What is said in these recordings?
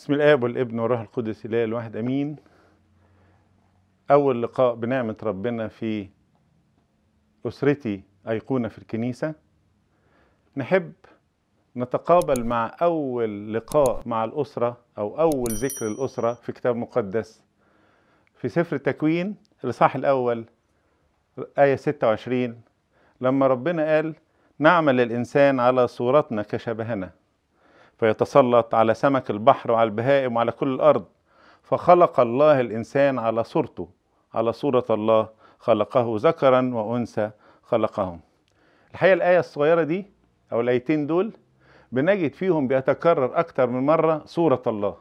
بسم الاب والابن والروح القدس الاله الواحد امين اول لقاء بنعمه ربنا في اسرتي ايقونه في الكنيسه نحب نتقابل مع اول لقاء مع الاسره او اول ذكر الاسره في كتاب مقدس في سفر التكوين الاصحاح الاول ايه 26 لما ربنا قال نعمل الانسان على صورتنا كشبهنا فيتسلط على سمك البحر وعلى البهائم وعلى كل الارض فخلق الله الانسان على صورته على صوره الله خلقه ذكرا وانثى خلقهم الحقيقه الايه الصغيره دي او الايتين دول بنجد فيهم بيتكرر اكتر من مره صوره الله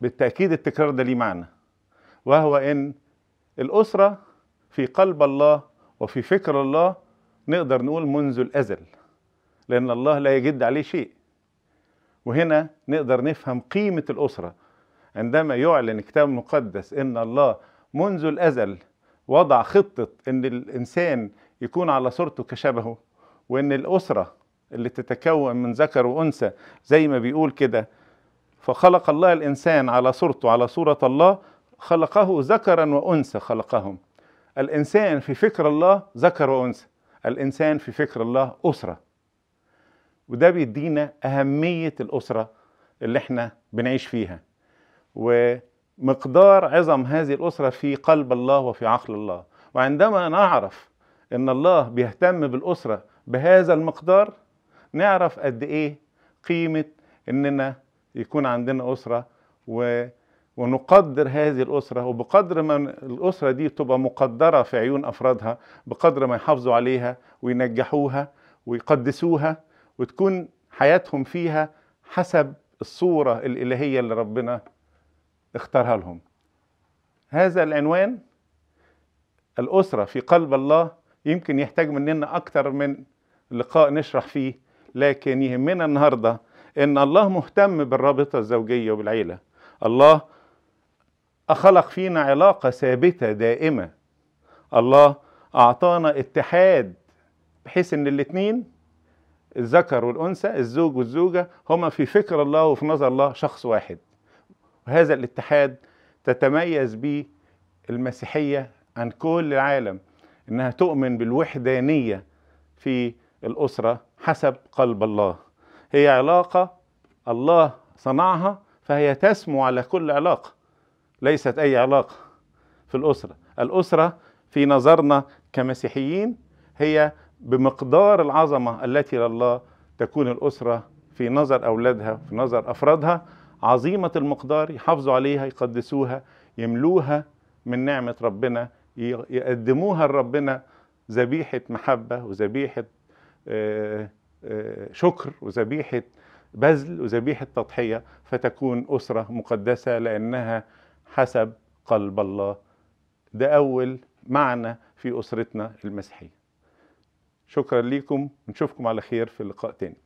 بالتاكيد التكرار ده ليه معنى وهو ان الاسره في قلب الله وفي فكر الله نقدر نقول منذ الازل لأن الله لا يجد عليه شيء وهنا نقدر نفهم قيمة الأسرة عندما يعلن الكتاب المقدس إن الله منذ الأزل وضع خطة إن الإنسان يكون على صورته كشبهه وإن الأسرة اللي تتكون من ذكر وأنثى زي ما بيقول كده فخلق الله الإنسان على صورته على صورة الله خلقه ذكرا وأنثى خلقهم الإنسان في فكر الله ذكر وأنثى الإنسان في فكر الله أسرة وده بيدينا أهمية الأسرة اللي احنا بنعيش فيها ومقدار عظم هذه الأسرة في قلب الله وفي عقل الله وعندما نعرف ان الله بيهتم بالأسرة بهذا المقدار نعرف قد ايه قيمة اننا يكون عندنا أسرة و ونقدر هذه الأسرة وبقدر ما الأسرة دي تبقى مقدرة في عيون أفرادها بقدر ما يحافظوا عليها وينجحوها ويقدسوها وتكون حياتهم فيها حسب الصورة الإلهية اللي ربنا اختارها لهم هذا العنوان الأسرة في قلب الله يمكن يحتاج مننا أكتر من لقاء نشرح فيه لكن يهمنا النهاردة إن الله مهتم بالرابطة الزوجية وبالعيلة الله أخلق فينا علاقة ثابتة دائمة الله أعطانا اتحاد بحيث إن الاتنين الذكر والأنثى الزوج والزوجة هما في فكر الله وفي نظر الله شخص واحد وهذا الاتحاد تتميز به المسيحية عن كل العالم إنها تؤمن بالوحدانية في الأسرة حسب قلب الله هي علاقة الله صنعها فهي تسمو على كل علاقة ليست أي علاقة في الأسرة الأسرة في نظرنا كمسيحيين هي بمقدار العظمة التي لله تكون الأسرة في نظر أولادها في نظر أفرادها عظيمة المقدار يحافظوا عليها يقدسوها يملوها من نعمة ربنا يقدموها لربنا ذبيحة محبة وذبيحة آه، آه، شكر وذبيحة بذل وذبيحة تضحية فتكون أسرة مقدسة لأنها حسب قلب الله ده أول معنى في أسرتنا المسيحية شكرا ليكم نشوفكم على خير في لقاء تاني